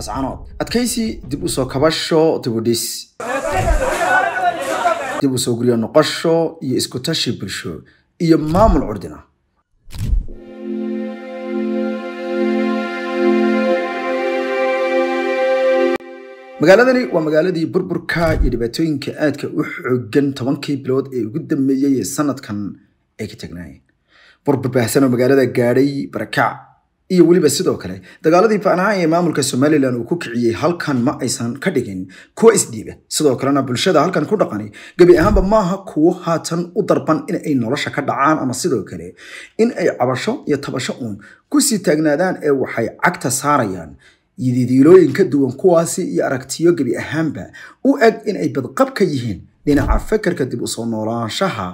dhascanood adkaysi dib usoo kabasho dibudhis dib usoo guryo noqosho iyo iskutashi bulsho iyo maamul curdina magaaladani waa magaaladii burburka iyo dhibaatooyinka aadka u xoogan tobankii bilood ee ugu dambeeyey ee sanadkan ay ka tagnaayeen burbur baahsanoo magaalada gaadhay barakac iyo weliba sidoo kale dagaaladii paanaha ee maamulka somalilan uu ku kiciyey halkan ma aysan ka dhigin kuwo isdhiiba sidoo kalena bulshada halkan ku dhaqani gebi ahaanba maaha kuwo haatan u darban inay nolosha ka dhacaan ama sidoo kale in ay cabasho iyo tabasho uun ku sii taagnaadaan ee waxay cagta saarayaan yididiilooyin ka duwan kuwaasi iyo aragtiyo gebi ahaanba u eg inay ay badqab ka yihiin dhinaca fekerka dib usoo soo noolaanshaha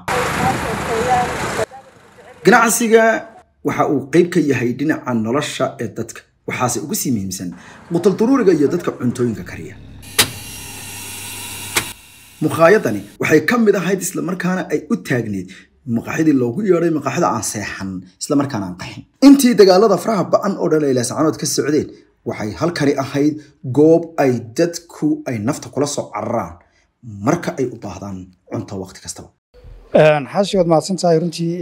ganacsiga waxa uu qayb ka yahay dhinaca nolosha ee dadka waxaase ugu sii muhiimsan qutal duruuriga iyo dadka cuntooyinka kariya mukhaayadani waxay ka mid ahayd islamarkaana ay u taagneed maqaxyadii loogu yeedhay maqaxyada aan seexan islamarkaana aan qaxin intii dagaalada faraha ba-an oo dhan ay ka socdeen waxay halkani ahayd goob ay dadku ay nafta kula soo cararaan marka ay u baahdaan cunto waqti kastaba xaashi waad mahadsan tahay runtii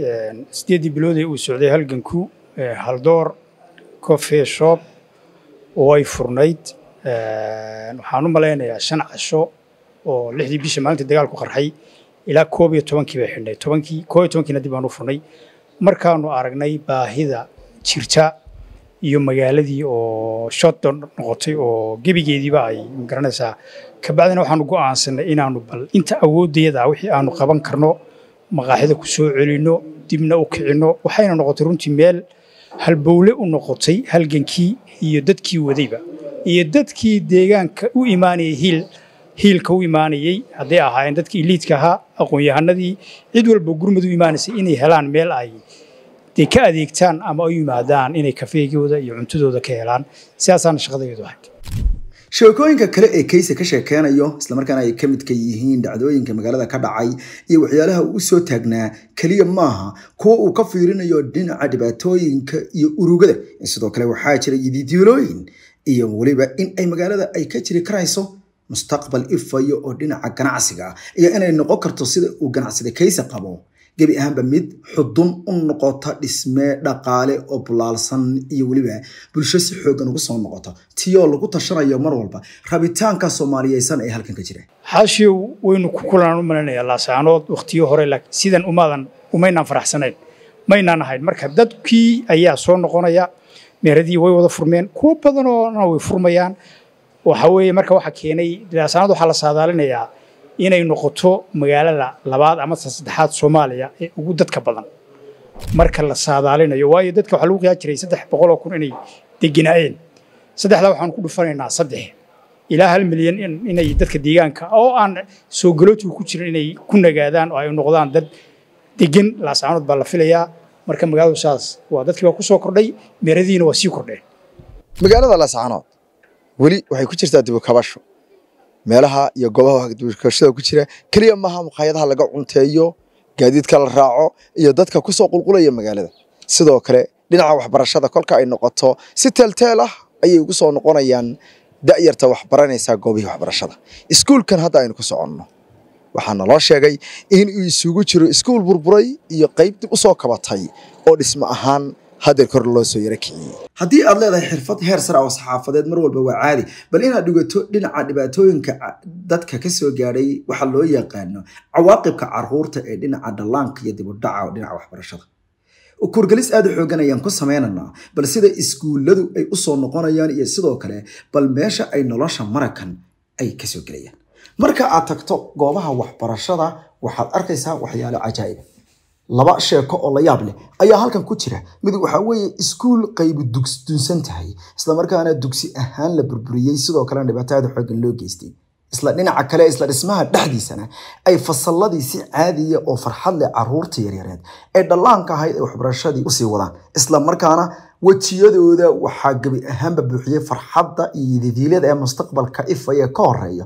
sideeddii eh, bilooday uu socday halganku eh, haldoor cofe shop oo ay furnayd waxaan u malaynayaa shan casho oo lixdii bisha maalintii dagaalku qarxay ilaa koob iyo tobankii bay xidhnay tobankii koob iyo tobankiina dib baan u furnay markaanu aragnay baahida jirta iyo magaaladii oo shotdown noqotay oo gebigeediiba ay magaranaysaa kabacdina waxaanu go'aansanay eh, inaanu bal inta awooddayada wixii aanu qaban karno maqaaxida ku soo celinno dibna u kicinno waxayna noqotay runtii meel halbowle u noqotay halgankii iyo dadkii wadayba iyo dadkii deegaanka u imaanayay hiil hiilka u imaanayey hadday ahaayeen dadkii liidka ahaa aqoon-yahanadii cid walba gurmad u imaanaysay inay helaan meel ay dee ka adeegtaan ama u yimaadaan inay kafeegooda iyo cuntadooda ka helaan sidaasaana shaqadayadu ahayd sheekooyinka kale ee kayse ka sheekeynayo islamarkaana ay ka midka yihiin dhacdooyinka magaalada ka dhacay iyo waxyaalaha uu soo taagnaa keliya maaha kuwa uu ka fiirinayo dhinaca dhibaatooyinka iyo urugada sidoo kale waxaa jira yididiilooyin iyo weliba in ay magaalada ay ka jiri karayso mustaqbal ifayo oo dhinaca ganacsiga ah, iyo inay noqon karto sida uu ganacsida kayse qabo gebi ahaanba mid xudun u noqota dhisme dhaqaale oo bulaalsan iyo weliba bulsho si xoogan ugu soo noqoto tiyoo lagu tashanayo mar walba rabitaanka soomaaliyeysan ee halkan ka jira xaashiyow waynu ku kulanaan u malaynayaa laasaanood wakhtiyo hore laakiin sidan umaadan umaynaan faraxsanayn maynaan ahayn marka dadkii ayaa soo noqonaya meeradii way wada furmeen kuwo badanoona way furmayaan waxa weeye marka waxa keenay laasaanood waxaa la saadaalinayaa inay noqoto magaalada labaad amase saddexaad soomaaliya ee ugu dadka badan marka la saadaalinayo waayo dadka waxaa lagu qiyaa jiray saddex boqoloo kun inay deganaayeen saddexdaa waxaan ku dhufanaynaa saddex ilaa hal milyan inay dadka deegaanka oo aan soo galootigu ku jirin inay ku nagaadaan oo ay noqdaan dad degan laasaanood baa la filayaa marka magaaladu saas waa dadkii baa ku kordhay meeradiina waa sii kordheen magaalada laasaanood weli waxay ku jirtaa dib kabasho meelaha iyo goobaha waxkashada ku jira keliya maaha maqaayadaha laga cunteeyo gaadiidka la raaco iyo dadka kusoo qulqulaya magaalada sidoo kale dhinaca waxbarashada kolka ay noqoto si teelteel ah ayay ugu soo noqonayaan da'yarta waxbaranaysaa goobihii waxbarashada iskuulkan hadda aynu ku soconno waxaa naloo sheegay in uu isugu jiro iskuul burburay iyo qayb dib usoo kabatay oo dhismo ahaan hadda kor loo soo yaro kiciyey haddii aad leedahay xirfad heer sare oo saxaafadeed mar walba waa caadi bal inaad dhigato dhinaca dhibaatooyinka dadka kasoo soo gaadhay waxaa loo yaqaano cawaaqibka caruurta ee dhinaca dhallaanka iyo dibudhaca oo dhinaca waxbarashada kuurgalis aad u xoogan ayaan ku samaynanaa bal sida iskuulladu ay usoo noqonayaan iyo sidoo kale bal meesha ay nolosha marakan ay kasoo gelayaan marka aad tagto goobaha waxbarashada waxaad arkaysaa waxyaalo cajaa'iba laba sheeko oo la yaab leh ayaa halkan ku jira mid waxaa weeye iskuul qaybu dugdunsan tahay islamarkaana dugsi ahaan la burburiyey sidoo kalena dhibaataada xoogan loo geystay isla dhinaca kale isla dhismaha dhexdiisana ay fasalladii si caadiya oo farxad leh caruurta yaryareed ee dhallaanka ahayd ay waxbarashadii usii wadaan isla markaana wejiyadooda waxaa gebi ahaanba buuxiyey farxadda iyo dadiilada ee mustaqbalka ifaya ka horeeya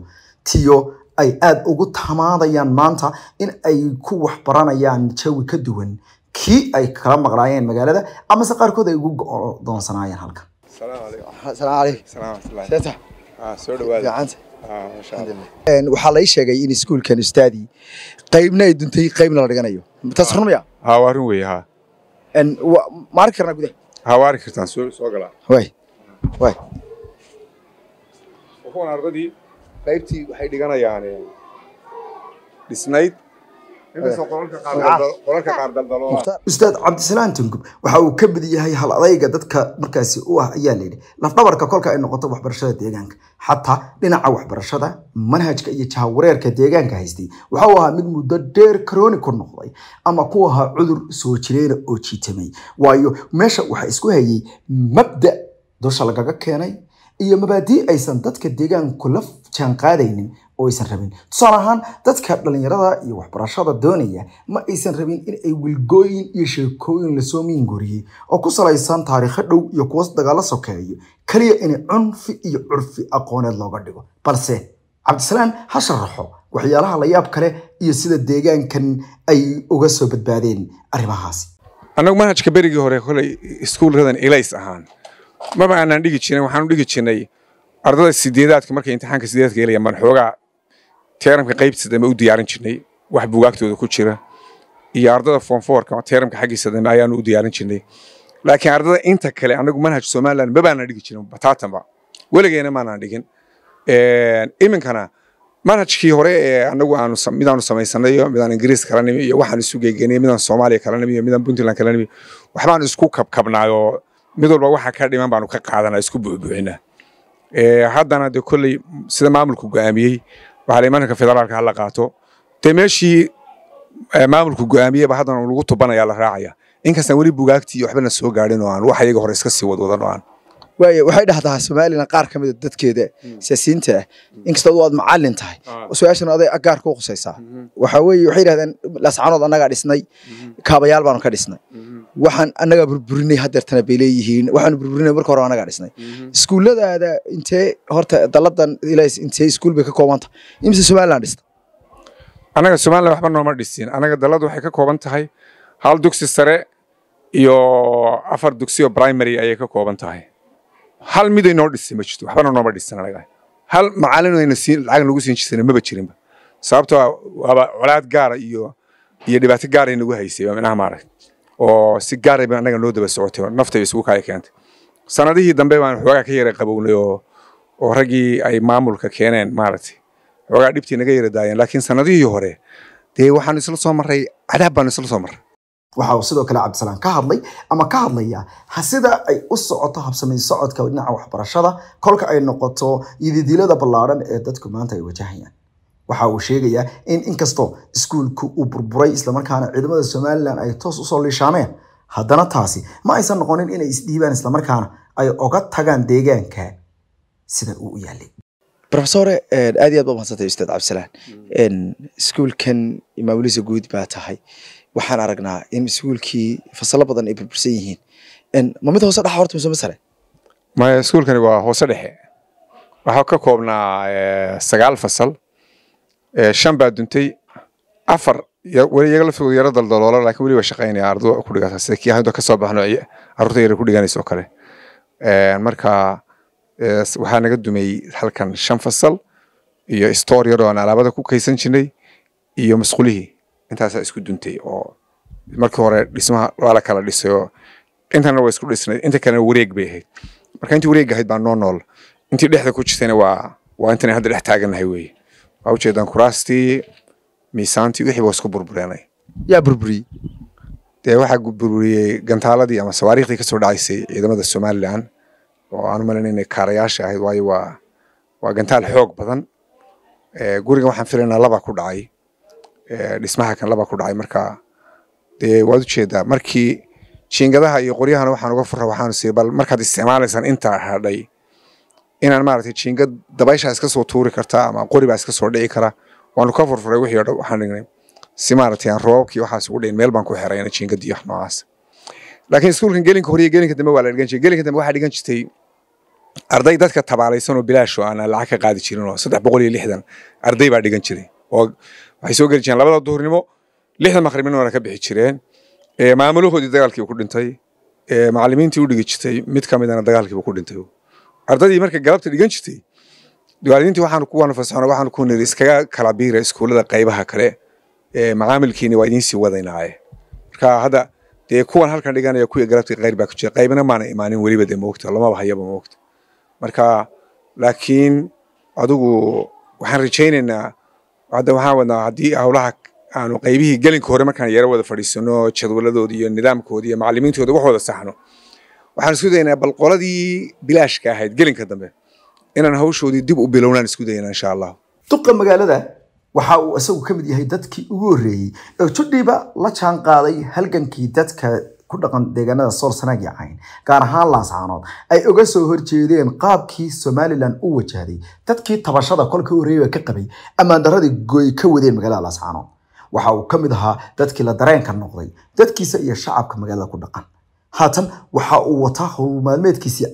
tiyo ay aada ugu tamaadayaan maanta in ay ku waxbaranayaan jawi ka duwan kii ay kala maqlaayeen magaalada amase qaarkood ay ugu go-doonsanaayeen halkan ah, ah, waxaa lai sheegay in iskuulkan ustaadii qaybna ay duntay qaybna la dhiganayo taas ah. run maya ha waa run weeye ha ma arki karnaa gudaha ha waa arki kartaan soo galaa way way wuxuuna ardadii qaybtii waxay dhiganayaan dhisnayd ustaad cabdisalaam tungub waxa uu ka mid yahay hal adayga dadka markaasi u ah ayaa layidhi lafdhabarka kolka ay noqoto waxbarashada deegaanka xataa dhinaca waxbarashada manhajka iyo jahawareerka deegaanka haystay waxa uu ahaa mid muddo dheer karooni ku noqday ama ku ahaa cudur soo jireena oo jiitamay waayo meesha waxaa isku hayay mabda dusha lagaga keenay iyo mabaadii aysan dadka deegaanku la jaanqaadaynin oo aysan rabin tusaale ahaan dadka dhallinyarada iyo waxbarashada doonaya ma aysan rabin in ay wilgooyin iyo sheekooyin lasoo miingoriyey oo ku salaysan taariikho dhow iyo kuwa dagaalo sokeeyo keliya inay cunfi iyo curfi aqooneed looga dhigo balse cabdisalaan ha sharaxo waxyaalaha la yaab kale iyo sida deegaankan ay uga soo badbaadeen arrimahaasi annagu manhajka berigii hore kolay iskuulradan elays ahaan maba aanaan dhigi jirin waxaanu dhigi jirnay ardada sideedaadka markay imtixaanka sideedaadka helaya baan xoogaa teeramka qaybta dambe u diyaarin jirnay wax buugaagtooda ku jira iyo ardada foomfoorka teeramka xaggiisa dambe ayaanu u diyaarin jirnay laakiin ardada inta kale anagu manhaj somaliland mabaanaan dhigi jirin bataatanba weligeena maanaan dhigin iminkana manhajkii hore ee anagu aanu midaanu samaysanay midaan ingiriis kala nimi iyo waxaan isu geegenay midaan soomaaliya kala nimi iyo midaan puntland kala nimi waxbaan isku kabkabnaayoo mid walba waxa ka dhiman baanu ka qaadana isku buuxbuuxina haddana de kolley sida maamulku go'aamiyey waxaa la imaanka federaalka hala qaato dee meeshii maamulku go'aamiyeyba haddana lagu tubanaya la raacaya inkastaan weli bugaagtii waxbana soo gaadhin oo aan wax ayaga hore iska sii wadwadan oo aan waay waxay dhahdaa somalilan qaar ka mida ah dadkeeda hmm. siyaasiyiinta ah inkastoo aad macalin tahay ah. su-aashana aday gaar kuu qusaysaa hmm. waxa weye waxay dhahdeen laascanood annagaa dhisnay hmm. kaabayaal baanu ka dhisnay waxaan annagaa burburinay hadeertana bay leeyihiin waxaanu burburinay marka hore annagaa dhisnay mhm. iskuulladaada intee horta daladan ilays intee iskuul bay ka koobanta imise somaliland dhista annaga somaliland waxba nooma dhisin annaga daladu waxay ka kooban tahay hal dugsi sare iyo afar dugsiyo primary ayay ka kooban tahay hal miday noo dhisay ma jirto waxbana nooma dhisan anaga hal macalinayna siin lacag nagu siin jirsan maba jirinba sababtoo ah, waaba colaad gaara iyo iyo dhibaato gaaray nagu haysay waa minaha maaragta oo si gaaray ah baan annaga noo daba socotay naftay isugu kaay keentay sanadihii dambe baan xoogaa ka yara qabownay oo raggii ay maamulka keeneen maaragtay xoogaa dhibtii naga yara daayeen laakiin sanadihii hore dee waxaan isla soo marray cadaab baan isla soo marray waxa uu sidoo kale cabdisalaam ka hadlay ama ka hadlaya sida ay u socoto habsamay socodka dhinaca waxbarashada kolka ay noqoto ididilada ballaaran ee dadku maanta ay wajahayaan waxa uu sheegayaa in inkastoo iskuulka uu burburay islamarkaana ciidamada somalilan ay toos usoo liishaameen haddana taasi ma aysan noqonin inay isdhiibaan islamarkaana ay oga tagaan deegaanka sida uu u yaalay rofesore eh, aad iyo aad ba umahadsantay ustaad cabdisalaan iskuulkan maamulisa guud baa tahay waxaan aragnaa in iskuulkii fasalo badan ay burbursan yihiin ma mid hoose dhexa horta mise masare maya iskuulkani waa hoose dhexe waxaa ka koobnaa eh, sagaal fasal shan baa duntay afar weli yaro daldaloola lakin weli waa shaqaynaya ardada kudhigaa sida kasoo baxno carruurta yar kudhiganayso kale marka waxaa naga dumeyey halkan shan fasal iyo store yaroo aan alaabada ku kaysan jirnay iyo masqulihii intaasaa isku duntay oo markii hore dhismaha waa la kala dhisay oo intana waa isku dhisnay inta kalena wareeg bay ahayd marka intii wareeg ahayd baa noo nool intii dhexda ku jirtayna waa waa intan hadda dhex taagannahay weye waa ujeedaan kuraastii miisaantii wixii ba isku burbureenay yaa burburiyey dee waxaa burburiyey gantaaladii ama sawaariikhdii kasoo dhacaysay ciidamada somalilan e oo aanu malan inay kaarayaasha ahayd waayo waa waa e gantaal xoog e badan gurigan waxaan filaynaa laba ku dhacay dhismaha kan laba ku dhacay marka dee waad ujeedaa markii jiingadaha iyo qoryahana waxaan uga furra waxaanu sii bal markaad isticmaalaysaan intaa hadhay inaan maaragtay jiingad dabayshaa iska tuuri kartaa ama qoribaa iska dhici karaa waanu ka furfuray wixii o dhan waxaan dhignay si maaragtay aan roobabkii waxaas ugu dhicin meel baan ku xerayna jiingadii wax noocaas laakiin iskuulkan gelinka hore gelinka dambe waa la dhigan jiray gelinka dambe waxaa dhigan jirtay arday dadka tabaalaysan oo bilaash oo lacag ka qaadi jirin oo saddex boqol iyo lixdan arday baa dhigan jiray oo waxay soo geli jireen labada duhurnimo lixdan maqribina ka bixi jireen maamulahoodii dagaalkii ku dhintay macallimiintii u dhigi jirtay mid ka midana dagaalkiiba ku dhintay ardadii marka galabta dhigan jirtay waalidiintii waxaanu kuwaanu fasaxno waxaanu ku niri iskaga kala biira iskuullada qaybaha kale ee macaamilkiina waa idiin sii wadaynaaye marka hadda dee kuwan halkan dhiganaya kuwii galabta qayr baa ku jira qaybna maana imaanin weliba dee moogta lamaba hayaba moogta marka laakiin adigu waxaan rajaynaynaa hadda waxaan wadnaa haddii howlaha aanu qaybihii gelinka hore markaan yaro wada fadhiisano jadwaladoodi iyo nidaamkoodi iyo macalimiintooda wax saxno waxaan isku daynaa bal qoladii bilaashka ahayd gelinka dambe inaan hawshoodii dib u bilownaan isku daynaa insha allah duqa magaalada waxa uu isagu ka mid yahay dadkii ugu horreeyey ee judhiiba la jaanqaaday qaaday halgankii dadka ku dhaqan deegaanada sool sanaag iyo cayn gaar ahaan laascaanood ay uga soo horjeedeen qaabkii somalilan u wajahday dadkii tabashada kolka horreeyey ka qabay ammaandaradii gooy ka wadeen magaalada laascaanood waxa uu ka mid ahaa dadkii la dareenka noqday dadkiisa iyo shacabka magaalada ku dhaqan haatan waxa uu wataa howl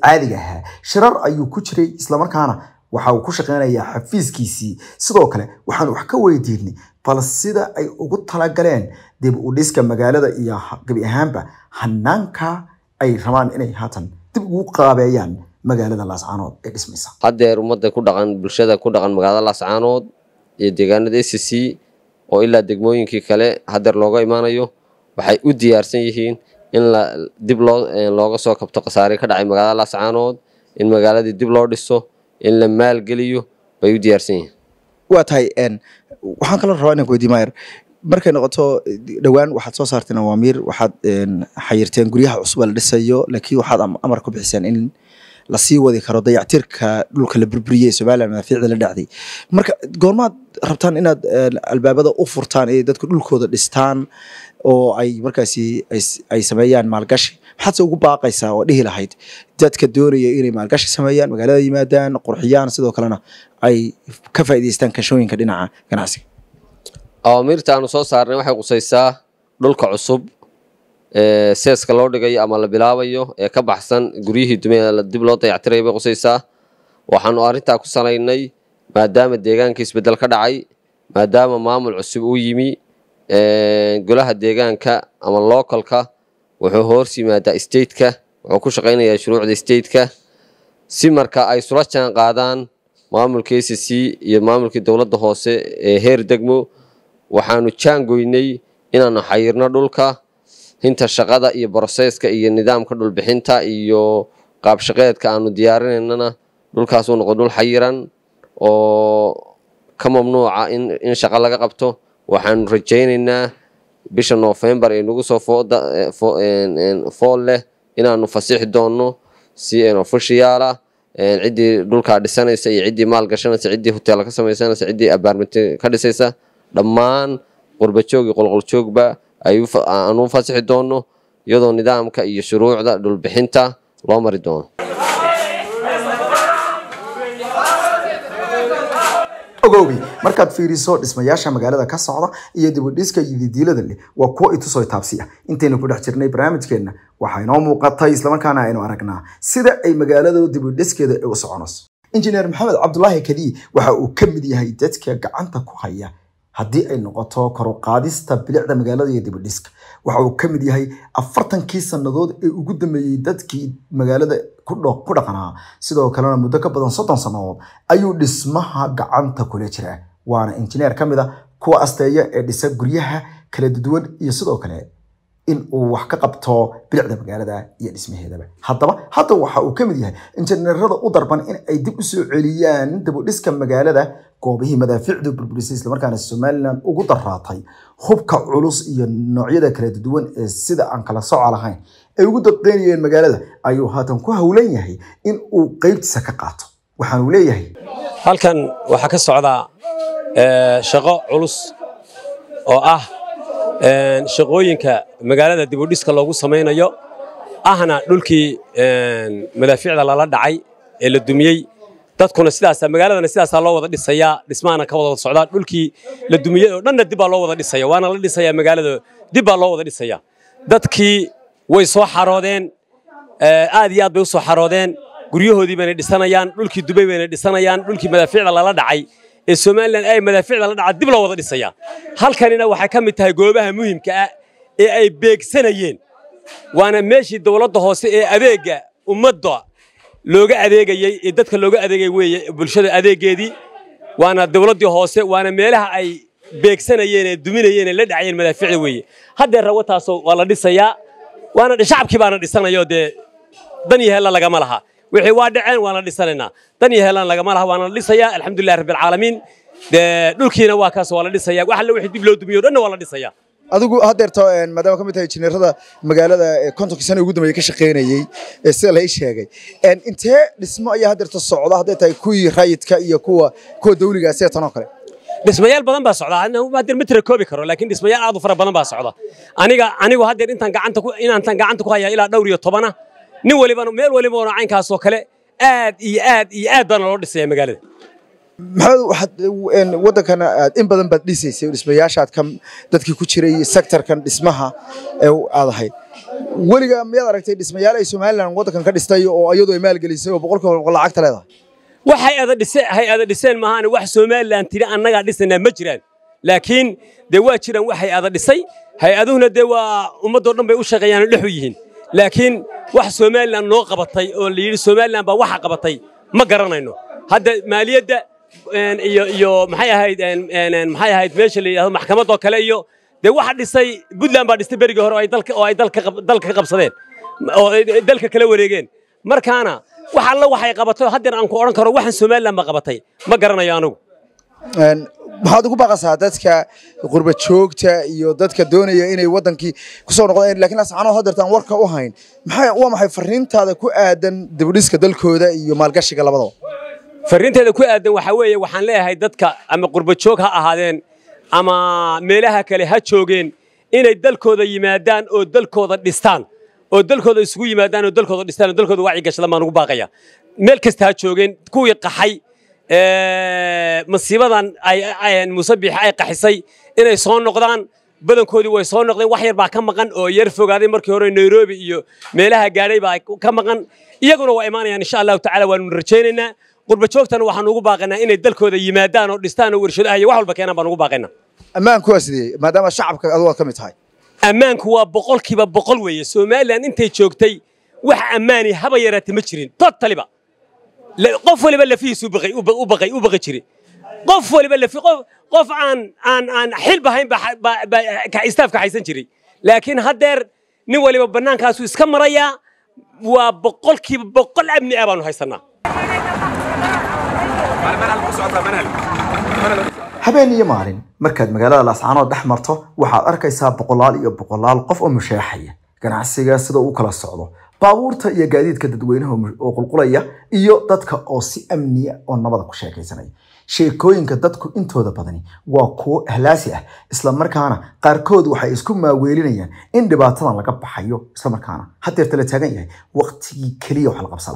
caadiga ahaa shirar ayuu ku jiray islamarkaana waxa uu ku shaqeynayaa xafiiskiisii sidoo kale waxaan wax ka weydiinay bal sida ay ugu talagaleen dib u dhiska magaalada iyo gebi ahaanba hanaanka ay rabaan inay haatan dib ugu qaabeeyaan magaalada laascaanood ee dhismaysa haddeer ummadda ku dhaqan bulshada ku dhaqan magaalada laascaanood iyo deegaanada c c oo ilaa degmooyinkii kale haddeer looga imaanayo waxay u diyaarsan yihiin in dib eh, looga soo kabto khasaare ka dhacay magaalada laascaanood in magaaladii dib loo dhiso in la maalgeliyo bay u diyaarsan yihiin waa tahay waxaan kala rabaa inaan kuweydiiy mayer markay noqoto dhowaan waxaad soo saarteen awaamiir waxaad xayirteen guryaha cusubee la dhisayo laakiin waxaad amar ku bixiseen in lasii wadi karo dayactirka dhulka la burburiyey somalilan madaafiicda la dhacday marka goormaad rabtaan inaad albaabada u furtaan ee dadku dhulkooda dhistaan oo ay markaasi ay sameeyaan maalgashi maxaadse ugu baaqaysaa oo dhihi lahayd dadka doonaya inay maalgashi sameeyaan magaalada yimaadaan qurxiyaan sidoo kalena ay ka faa'idaystaan kanshooyinka dhinaca ganacsiga awaamiirta aanu soo saarnay waxay qusaysaa dhulka cusub ee seeska loo dhigayo ama la bilaabayo ee ka baxsan guryihii dumee dib loo dayactiraya bay qusaysaa waxaanu arrintaa ku salaynay maadaama deegaanka isbeddel ka dhacay maadaama maamul cusub uu yimi golaha deegaanka ama localka wuxuu hoos yimaadaa stateka wuxuu ku shaqaynayaa shuruucda stateka si marka ay sula jaan qaadaan maamulka s c iyo maamulkii dowladda hoose ee heer degmo waxaanu jaangoynay inaanu xayirno dhulka hinta shaqada iyo broseeska iyo nidaamka dhulbixinta iyo qaabshaqeedka aanu diyaarinaynana dhulkaasuu noqo dhul xayiran oo ka mamnuuca in shaqa laga qabto waxaanu rajaynaynaa bisha novembar ee nagu soo eh, eh, eh, fool leh inaanu fasixi doonno si ofishiyaal ah ciddii dhulkaa dhisanaysa iyo ciddii maal gashanaysa ciddii hoteela ka samaysanaysa ciddii abaarmenti ka dhisaysa dhammaan qurbajoog iyo qolqoljoogba aanu fasixi doonno iyadoo nidaamka iyo shuruucda dhulbixinta loo mari doono ogowi markaad fiiriso dhismayaasha magaalada ka socda iyo dibudhiska yididiilada leh waa kuwo itusoo taabsi ah intaynu ku dhex jirnay barnaamijkeenna waxaa inoo muuqatay islamarkaana aynu aragnaa sida ay magaalada dibudhiskeeda u soconayso injineer maxamed cabdulaahi kadii waxa uu ka mid yahay dadka gacanta ku haya haddii ay noqoto koruqaadista bilicda magaalada iyo dibidhiska waxa uu ka mid yahay afartankii sannadood ee ugu dambeeyey dadkii magaalada ku dhaqanaa sidoo kalena muddo ka badan soddon sannadood ayuu dhismaha gacanta kula jira waana injineer ka mid a ah kuwa asteeya ee dhisa guryaha kala duwan iyo sidoo kale in uu wax ka qabto bilicda magaalada iyo dhismaheedaba haddaba hadda waxa uu ka mid yahay injineerada u darban in ay dib usoo celiyaan dabudhiska magaalada goobihii madaafiicdu burburisay islamarkaana somalilan ugu daraatay hubka culus iyo noocyada kala duwan ee sida aan kala sooca lahayn ay ugu dadqeynayeen magaalada ayuu haatan ku howlan yahay in uu qeybtiisa ka qaato waxaanuu leeyahay halkan waxaa ka socdaa eh, shaqo culus oo ah shaqooyinka magaalada dhiska loogu samaynayo ahna dhulkii madaaficda lala dhacay ee la dumiyey dadkuna sidaasa magaaladana sidaasaa loo wada dhisayaa dhismahana ka wada socdaa dhulkii la dumiyey oo dhanna dibbaa loo wada dhisaya waana la dhisaya magaalada dibbaa loo wada dhisaya dadkii way soo xaroodeen aad iyo aad bay usoo xaroodeen guryahoodii bayna dhisanayaan dhulkii dubay bayna dhisanayaan dhulkii madaafiicda lala dhacay ee somalilan ay madaaficda la dhaca dib loo wada dhisaya halkanina waxay ka mid tahay goobaha muhiimka ah ee ay beegsanayeen waana meeshii dawladda hoose ee adeega ummadda looga adeegayey ee dadka looga adeegay weeye bulshada adeeggeedii waana dawladdii hoose waana meelaha ay beegsanayeene duminayeenee la dhacayeen madaaficda weeye haddee rawataasoo waa la dhisayaa waana shacabkii baana dhisanayoo dee dan yahella lagama laha wixii waa dhaceen waan la dhisanaynaa dan iyo heelana lagama laha waana la dhisayaa alxamdulillahi rabbilcaalamiin dee dhulkiina waa kaas waa la dhisaya wax alle wixii dib loo dumiyo o dhanna waa la dhisayaa adigu haddeerto maadaama ka mid tahay injineerada magaalada kontonkii sana ugu dambeeyey ka shaqaynayey sida la ii sheegay intee dhismo ayaa haddeerto socda hadday tahay kuwii raayidka iyo kuwa kuwa dawliga sida tanoo kale dhismayaal badan baa socda haddeer ma tira koobi karo laakiin dhismayaal aad u fara badan baa socda aniga anigu haddeer intaan gacanta ku inaan tan gacanta ku hayaa ilaa dhowr iyo tobana nin walibana meel walibaona caynkaasoo kale aad iyo aad iyo aad baana loo dhisaya magaalada maxamed aad in badan baad dhisaysay dhismayaashaad ka dadkii ku jiray sektarkan dhismaha ee aad ahayd weligaa miyaad aragtay dhismayaal ay somalilan waddankan ka dhistay oo iyadu ay maalgelisay oo boqolkiiba boqol lacagta leedahay wax hay-ada dhiseen maahaane wax somalilan tiri annagaa dhisanaa ma jiraan laakiin dee waa jiraan wax hay-ada dhisay hay-aduhuna dee waa ummaddoo dhan bay u shaqeeyaano dhex yihiin laakiin wax somalilan noo qabatay oo la yidhi somalilan baa waxa qabatay ma garanayno hadda maaliyadda iyo maxay ahayd maxay ahayd meesha la yidhahdo maxkamad oo kale iyo dee waxa dhisay puntland baa dhistay berigii hore oo ay dalka oo ay dalka dalka qabsadeen oo dalka kala wareegeen markaana wax alla waxay qabato haddana aan ku odhan karo waxaan somalilan ba qabatay ma garanayo anigu maxaad ugu baaqasaa dadka qurba joogta iyo dadka doonaya inay wadankii kusoo noqdaan lakiin lascano hadeerta warka u hayn maxay waa maxay fariintaada ku aadan dibdhiska dalkooda iyo maalgashiga labadaba fariinteeda ku aadan waxaa weeye waxaan leeyahay dadka ama qurba joog ha ahaadeen ama meelaha kale ha joogeen inay dalkooda yimaadaan oo dalkooda dhistaan oo dalkooda isugu yimaadaan oo dalkooda dhistaan oo dalkooda wacyi gashadaan ugu baaqaya meel kasta ha joogeen kuwii qaxay masiibadan musabix ay qaxisay inay soo noqdaan badankoodii way soo noqdeen wax yar baa ka maqan oo yar fogaaday markii hore nairobi iyo meelaha gaadhay baa ka maqan iyaguna waa imaanayaan insha allahu tacala waanu rajaynaynaa qurba joogtana waxaanu ugu baaqaynaa inay dalkooda yimaadaan oo dhistaan oo warshadaha iyo wax walba keenaan baanu ugu baaqaynaa ammaanku waa sidee maadaama shacabka adigu ka mid tahay ammaanku waa boqolkiiba boqol weeye somalilan intay joogtay wax ammaani haba yaraate ma jirin totaliba qof waliba lafihiisu u baqi jiray qof waliba qof aan aan aan xilba hayn baa istaaf kaxaysan jiray laakiin haddeer nin waliba bannaankaasu iska marayaa waa boqolkiiba boqol amni ah baanu haysanaa habeen iyo maalin markaad magaalada laascaanood dhex marto waxaad arkaysaa boqolaal iyo boqolaal qof oo mushaaxaya ganacsiga sida uu kala socdo baabuurta iyo gaadiidka dadweynaha oo qulqulaya iyo dadka oo si amniya oo nabada ku sheekaysanaya sheekooyinka dadku intooda badani waa kuwo ahlaasi ah islamarkaana qaarkood waxay isku maaweelinayaan in dhibaatadan laga baxayo islamarkaana hadeerta la taagan yahay waqtigii keliya wax la qabsa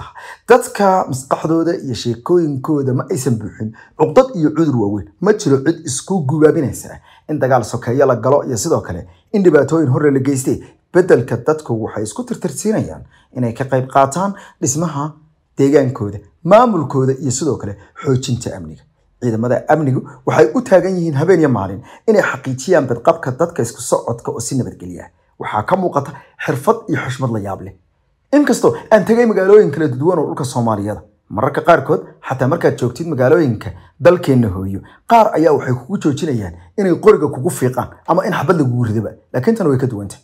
dadka maskaxdooda iyo sheekooyinkooda ma aysan buuxin cuqdad iyo cudur waaweyn ma jiro cid isku gubaabinaysa in dagaal sokeeyo la galo iyo sidoo kale in dhibaatooyin horre la geyste bedelka dadku waxay isku tirtirsiinayaan inay ka qayb qaataan dhismaha deegaankooda maamulkooda iyo sidoo kale xoojinta amniga ciidamada amnigu waxay u taagan yihiin habeen iyo maalin inay xaqiijiyaan badqabka dadka isku socodka oo si nabadgelya ah waxaa ka muuqata xirfad iyo xushmad la yaab leh inkastoo aan tegay magaalooyin kala duwan oo dhulka soomaaliyeeda mararka qaarkood xataa markaad joogtid magaalooyinka dalkeenna hooyo qaar ayaa waxay kugu joojinayaan inay qoriga kugu fiiqaan ama in xabad lagugu ridaba laakiin tan way ka duwantay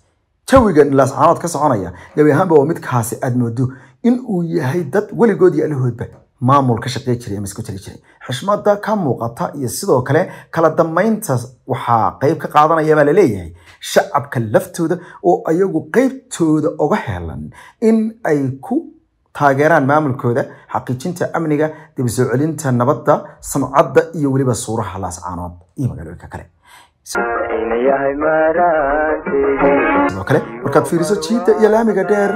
jawigan ilaascaanood ka soconaya gabi ahaanba waa midkaasi aad moodo in uu yahay dad weligood alahoodba maamul ka shaqey jiray ama isku tali jiray xushmada ka muuqata iyo sidoo kale kala dambaynta waxaa qayb ka qaadanaya baa laleeyahay shacabka laftooda oo ayagu qaybtooda oga helan in ay ku taageeraan maamulkooda xaqiijinta amniga dib nabadda samcadda iyo weliba suuraha laascaanood iyo magaalooyinka kale kale markaad fiiriso jiinta iyo laamiga dheer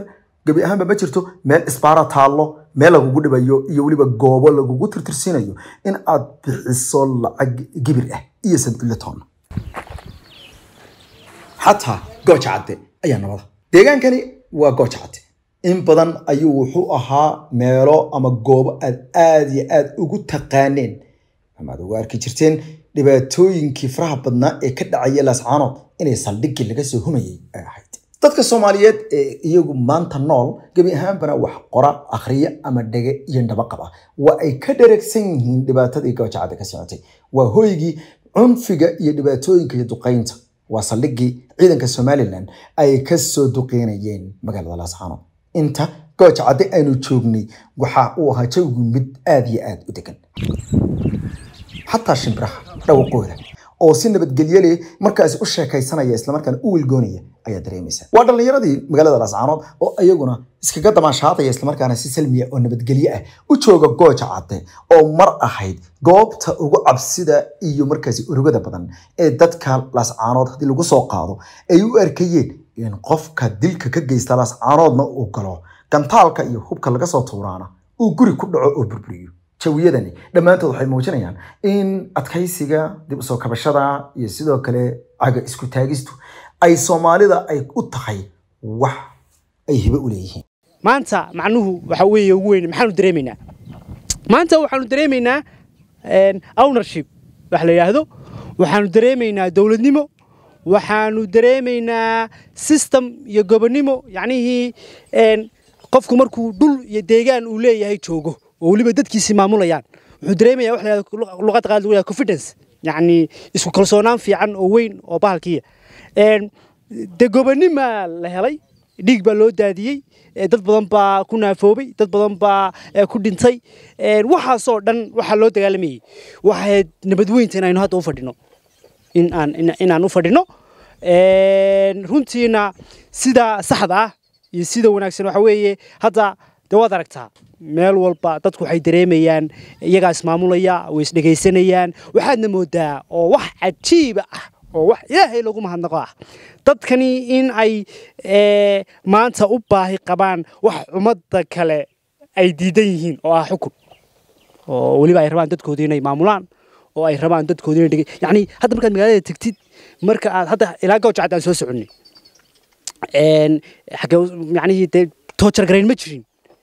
gebi ahaanba ma jirto meel isbaara taallo meel lagugu dhibayo iyo weliba goobo lagugu tirtirsinayo in aad bixiso lacag gibir ah iyo sanduleton xataa gooja cadde ayaa nabada deegaankani waa gooja in badan ayuu wuxuu ahaa meelo ama goobo aad aad iyo aad ugu taqaaneen ama ugu arki jirteen dhibaatooyinkii faraha badnaa ee ka dhacaya laascaanood inay saldhiggii laga soo humayay ay ahayd dadka soomaaliyeed ee iyagu maanta nool gebi ahaanbana wax qora akhriyo ama dhege iyo ndhabaqab waa ay ka dheregsan yihiin dhibaatadii gabajacada ka socotay waa hoygii cunfiga iyo dhibaatooyinka iyo duqaynta waa saldhiggii ciidanka somalilan ay ka soo duqeynayeen magaalada laascaanood inta goojacadde aynu joognay waxa uu ahaa jawgu mid aad iyo aada u degan xataa shimbiraha dhawaqooda oo si nabadgelyo leh markaasi u sheekaysanaya islamarkaan u wilgoonaya ayaa dareemaysa waa dhallinyaradii magaalada lascaanood oo iyaguna iskaga damaashaadaya islamarkaana si salmiya oo nabadgelyo ah u jooga gooja cadde oo mar ahayd goobta ugu cabsida iyo markaas urugada badan ee dadka lascaanood haddii lagu soo qaado ay u arkayeen in qofka dilka ka geysta lascaanoodna uu galo gantaalka iyo hubka laga soo tuuraana uu guri ku dhaco oo burburiyo jawiyadani dhammaantood waxay muujinayaan in adkaysiga dib usoo kabashada iyo sidoo kale caga isku taagistu ay soomaalida ay u tahay wax ay hibo u leeyihiin maanta macnuhu waxa weeye ugu weyn maxaanu dareemaynaa maanta waxaanu dareemaynaa ownership wax la yidhaahdo waxaanu dareemaynaa dowladnimo waxaanu dareemaynaa system iyo gobonnimo yacnihii qofku markuu dhul iyo deegaan uu leeyahay joogo oo weliba dadkiisii maamulayaan wuxuu dareemayaa wax la luqadda qaad lagu yahdo confidence yacni isku kalsoonaan fiican oo weyn oo bahalkiiya dee la helay dhiig baa loo daadiyey dad badan baa ku naafoobay dad badan baa ku dhintay waxaasoo dhan waxaa loo dagaalamayey waxay ahayd nabad hadda u fadhino inaan u fadhino runtiina sida saxda ah iyo sida wanaagsan waxa weeye hadda de waad aragtaa meel walba dadku waxay dareemayaan iyagaa ismaamulaya way isdhegaysanayaan waxaadna moodaa oo wax cajiiba ah oo wax ilaahay lagu mahadnaqo ah dadkani in ay eh, maanta u baahi qabaan wax ummadda kale ay diidan yihiin oo ah xukun oo weliba ay rabaan dadkoodii inay maamulaan oo ay rabaan dadkoodii inay yacni hadda markaad magaalada tegtid marka aad hadda ilaa gawja cadda aan soo soconnay yacnii dee toojar garayn ma jirin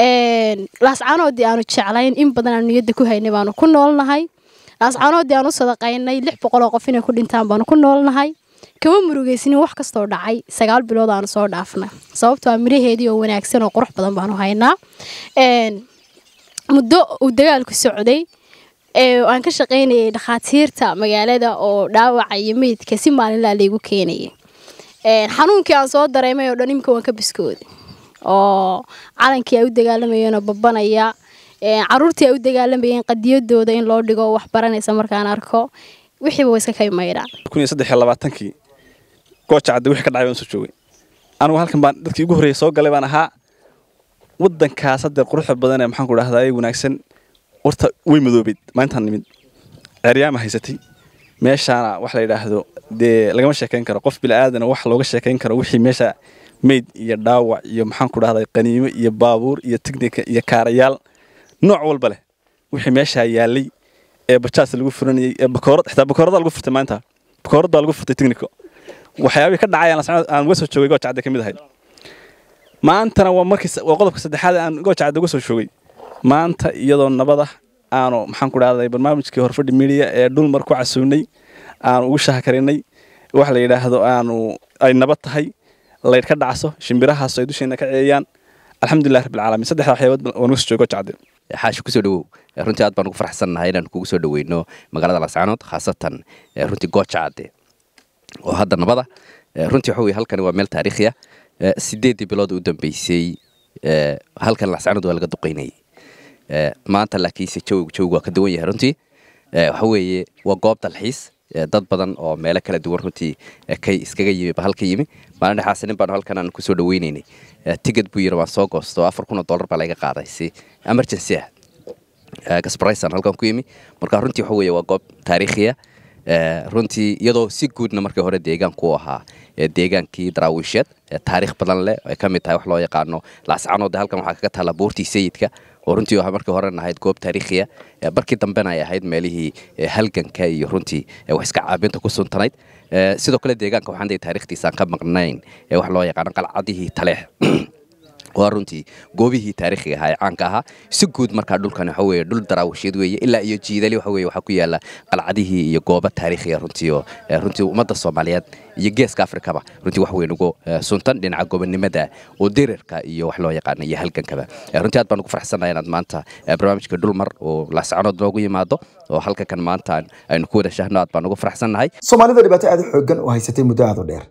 laascaanoodii aanu jeclayn in badan aanu niyadda ku haynay baanu ku noolnahay laascaanoodii aanu sadaqaynay lix boqoloo qof inay ku dhintaan baanu ku noolnahay kama murugeysanin wax kastoo dhacay sagaal bilood aanu soo dhaafna sababto a ah oo wanaagsan oo qurux badan baanu haynaa muddo uu dagaalku socday aan ka shaqaynayay dhakhaatiirta magaalada oo dhaawaca iyo meydka si maalinlaa ah laygu keenayay xanuunkii aan soo dareemay oo dhan imka waan ka biskooday oo calankii ay u dagaalamayeen oo babanaya caruurtii ay u dagaalamayeen qadiyadooda in loo dhigo waxbaranaysa markaan arko wixiiba wa iska kaymaydhaankii goojacadda wixii ka dhacay baan soo joogay anugu halkan baan dadkii ugu horreeyay soo galay baan ahaa waddankaas haddeer quruxda badanee maxaan ku dhahdaa ee wanaagsan horta way madoobeyd maalintaan nimid ceryaama haysatay meeshaana wax la yidhaahdo dee lagama sheekayn karo qof bila'aadana wax looga sheekayn karo wixii meesha meyd iyo dhaawac iyo maxaanku dhahday qaniimo iyo baabuur iyo tignika iyo kaarayaal nooc walba leh wixii meeshaa yaalay ee bajaas lagu furanayey ee bakoorad xitaa bakoorada lagu furtay maanta bakoorad lagu furtay tignika waxyaabihii ka dhacay aan uga soo joogay goojacadda ka mid ahayd maantana waa markii waa qodobka saddexaad aan goojacadda uga soo joogay maanta iyadoo nabada aanu maxaanku dhahday barnaamijkii horfadhi midiya ee dhulmar ku casuwnay aanu ugu shahkaraynay wax la yidhaahdo aanu ay nabad tahay laydh ka dhacso shimbirahaas ay dusheena ka ceeyaan alxamdulilah rabbilcaalamiin saddexda waxyabood waan joogo jacdir xaashi kusoo dhowow eh, runtii aad baan ugu farxsannahay inaan kugu soo dhoweyno magaalada laascaanood khaasatan eh, runtii goojacadde oo hadda nabada eh, runtii waxa weye halkani waa meel taariikhiya sideeddii bilood u dambeysay halkan laascaanood waa laga duqaynayay maanta laakiinse jawig jawigu waa ka duwan yahay runtii waxa weeye waa goob dalxiis dad badan oo meelo kala duwan runtii kay iskaga yimi bahal ka yimi maalin dhexaasi nin baanu halkan aan kusoo dhaweynayni tigad buu yidhi waan soo goostoo afar kun oo dollar baa layga qaaday si emergency ah gasbaraysan halkan ku yimi marka runtii waxa weeye waa goob taariikhiya runtii iyadoo si guudna markii hore deegaanku ahaa deegaankii daraawiisheed taariikh badan leh ay ka mid tahay wax loo yaqaano laascaanoode halkan waxaa kaga taalla boortii sayidka oo runtii waxay markii horena ahayd goob taariikhiya markii dambena ay ahayd meelihii halganka iyo runtii wax iska caabinta ku suntanayd sidoo kale deegaanka waxaan taariikhdiisaan ka maqnayn wax loo yaqaano qalcadihii taleex waa runtii goobihii taariikhiga ahaa ee caanka ahaa si guud markaa dhulkan waxa weye dhul daraawisheed weeye ilaa iyo jiidali waxa weye waxaa ku yaalla qalcadihii iyo goobo taariikhiga runtiioo runtii ummadda soomaaliyeed iyo geeska afrikaba runtii wax weyn ugu suntan dhinaca gobonnimada oo dererka iyo wax loo yaqaana iyo halgankaba runtii aad baan ugu farxsannaha inaad maanta barnaamijka dhulmar oo laasconood noogu yimaado oo halkakan maanta aynu ku wada shahno aad baan ugu farxsannahay soomaalida dhibaato aada u xoogan oo haysatay muddo aad u dheer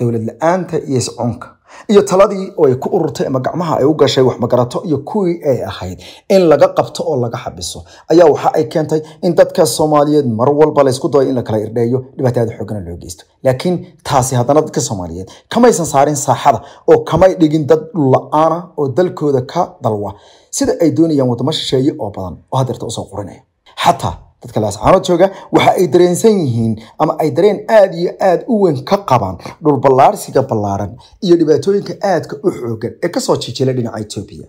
dowlad la-aanta iyo sconka iyo taladii oo ay ku ururtay ama gacmaha ay u gashay wax magarato iyo kuwii ay ahayd in laga qabto oo laga xabiso ayaa waxa ay keentay in dadka soomaaliyeed mar walba laysku dayo in la kala irdheeyo dhibaatada xoogana loo geysto laakiin taasi haddana dadka soomaaliyeed kamaysan saarin saaxada oo kamay dhigin dad dhulla aana oo dalkooda ka dalwa sida ay doonayaan wadamo shisheeye oo badan oo hadeerta usoo qurinaya xataa dadka laascaanood jooga waxa ay dareensan yihiin ama ay dareen aada iyo aad u weyn ka qabaan dhulballaarsiga ballaaran iyo dhibaatooyinka aadka u xooggan ee kasoo jijila dhinaca etoobiya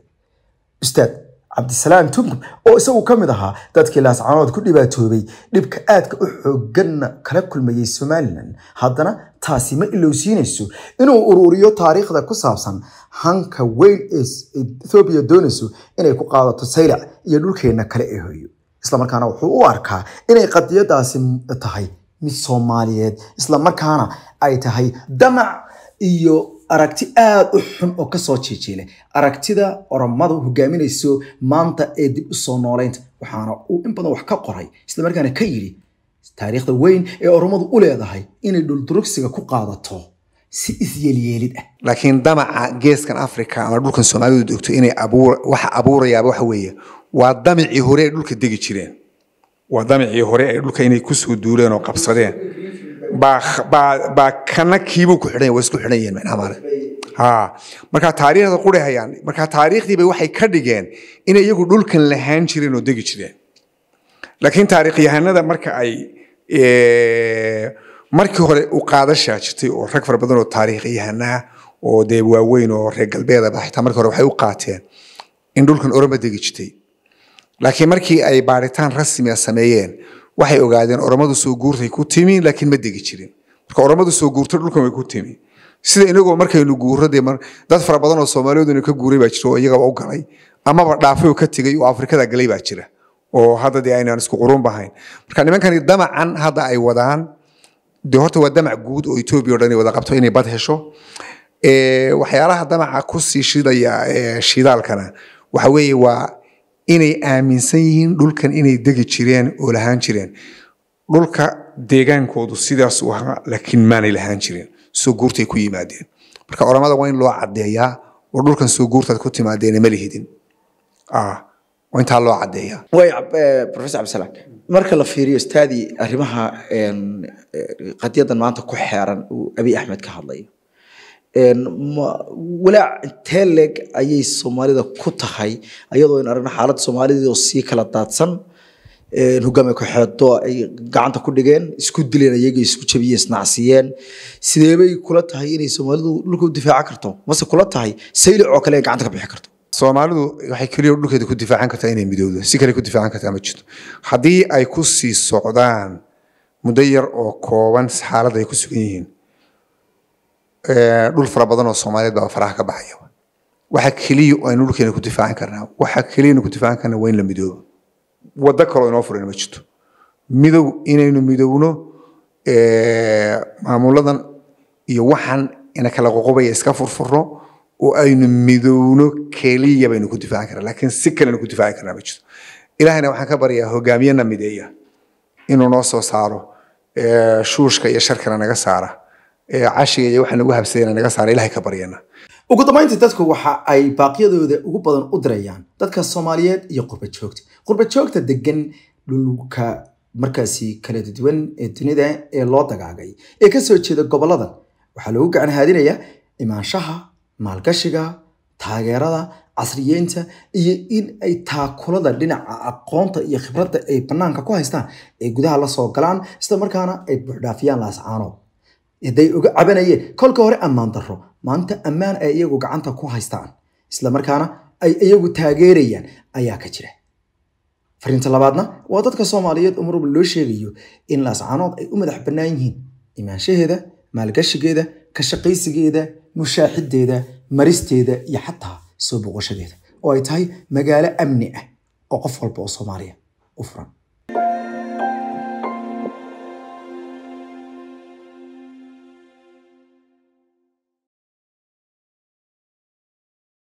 ustaad cabdisalaam tungub oo isagu ka mid ahaa dadkii laascaanood ku dhibaatoobay dhibka aadka u xooganna kala kulmayay somalilan haddana taasi ma ilowsiinayso inuu ururiyo taariikhda ku saabsan hanka weyn ee ethoobiya doonayso inay ku qaadato saylac iyo dhulkeenna kale ee hooyo islamarkaana wuxuu u arkaa inay qadiyadaasi tahay mid soomaaliyeed islamarkaana ay tahay damac iyo aragti aada u xun oo kasoo jeejeela aragtida oramadu hogaaminayso maanta ee dib usoo nooleynta waxaana uu in badan wax ka qoray islamarkaana ka yidhi taariikhda weyn ee oromadu u leedahay inay dhuldurugsiga ku qaadato si isyeelyeelid ah laakiin damaca geeskan africa ama dhulkan soomaalidu joogto inay waxa abuurayaaba waxa weeye waa damicii hore ay dhulka degi jireen waa damicii hore ay dhulka inay kusoo duuleen oo qabsadeen baa kana kiibuu ku xidhan waa isku xidhan yihiin macnaha markaa taariikhda quri markaa taariikhdiiba waxay ka dhigeen inay iyagu dhulkan lahaan jireen oo degi jireen laakiin taariikh marka ay markii hore u qaadashaa jirtay oo rag fara badan oo taariikhyahanaa oo dee waaweyn oo reer galbeedaba xitaa markii hore waxay u qaateen in dhulkan oroma degi jirtay laakiin markii ay baaritaan rasmia sameeyeen waxay ogaadeen oromadu soo guurtay ku timi laakiin ma degi jirin marka oromadu soo guurtay dhulkan way ku timi sida inagoo markaynu guuro dee dad fara badan oo soomaaliyeeduna ka guuray baa jira oo iyagaba u galay amaba dhaafay oo ka tegay oo afrikada galay baa jira oo hadda dee aynaan isku quruun marka nimankani damacan hadda ay wadaan de horta waa damac guud oo etoobiya o dhan wada qabto inay bad hesho waxyaalaha damaca kusii shidaya shidaalkana waxa weeye waa inay aaminsan yihiin dhulkan inay degi jireen oo lahaan jireen dhulka deegaankoodu sidaas u ahaa laakiin maanay lahaan jireen soo guurtay ku yimaadeen marka culamada waa in loo caddeeyaa oo dhulkan soo guurtaad ku timaadeena ma waa intaa loo caddeeyaa professor cabdisalaan marka la fiiriyo stadi arimaha qadiyadan maanta ku xeeran uu abiy axmed ka hadlayo walaac intee leeg ayay soomaalida ku tahay ayadoo in aragno xaaladda soomaalidoo sii kala daadsan hogaame kooxeedo ay gacanta ku dhigeen isku dileen ayaga isku jabiyeen isnacsiyeen sideebay kula tahay inay soomaalidu dhulka u difaaci karto mase kula tahay saylic oo kale ay gacanta ka bixi karto soomaalidu waxay keliya dhulkeeda ku difaacan kartaa inay midowdo si kale ku difaacan kartaa ma jirto haddii ay ku sii socdaan muddo yar oo kooban xaalada ay ku sugan yihiin dhul fara badan oo soomaaliyeed baa faraha ka baxaya waxa keliya aynu dhulkeena ku difaacan karnaa waxa keliyanu ku difaacan karnaa waa in la midoobo waddo kaloo inoo furan ma jirto midow inaynu midowno maamuladan iyo waxaan ina kala qoqobaya iska furfurno oo aynu midowno keliya baynu ku difaaci karna laakiin si kalenu ku difaaci karnaa ma jirto ilaahayna waxaan ka baryaa hogaamiyena mideeya inuu noo soo saaro shuushka iyo sharkana naga saara cashiga iyo waxa nagu habsadayna naga saara ilahay ka baryana ugu dambayntii dadku waxa ay baaqyadooda ugu badan u dirayaan dadka soomaaliyeed iyo qurbajoogta joogta degan dhulka markaasi kala duwan ee dunida ee loo dagaagay ee kasoo jeeda goboladan waxaa lagu gacan haadinayaa imaanshaha maalgashiga taageerada casriyeynta iyo in ay taakulada dhinaca aqoonta iyo khibradda ay bannaanka ku haystaan ay gudaha la soo galaan isla markaana ay buuxdhaafiyaan laascaanood hadday uga cabanayeen kolka hore ammaan darro maanta ammaan ay iyagu gacanta ku haystaan isla markaana ay iyagu taageerayaan ayaa ka jira fariinta labaadna waa dadka soomaaliyeed umuruba loo sheegayo in laascaanood ay u madax bannaan yihiin imaanshaheeda maalgashigeeda ka shaqaysigeeda mushaaxideeda maristeeda iyo xataa soo boqoshadeeda oo ay tahay magaalo amni ah oo qof walba oo soomaaliya u furan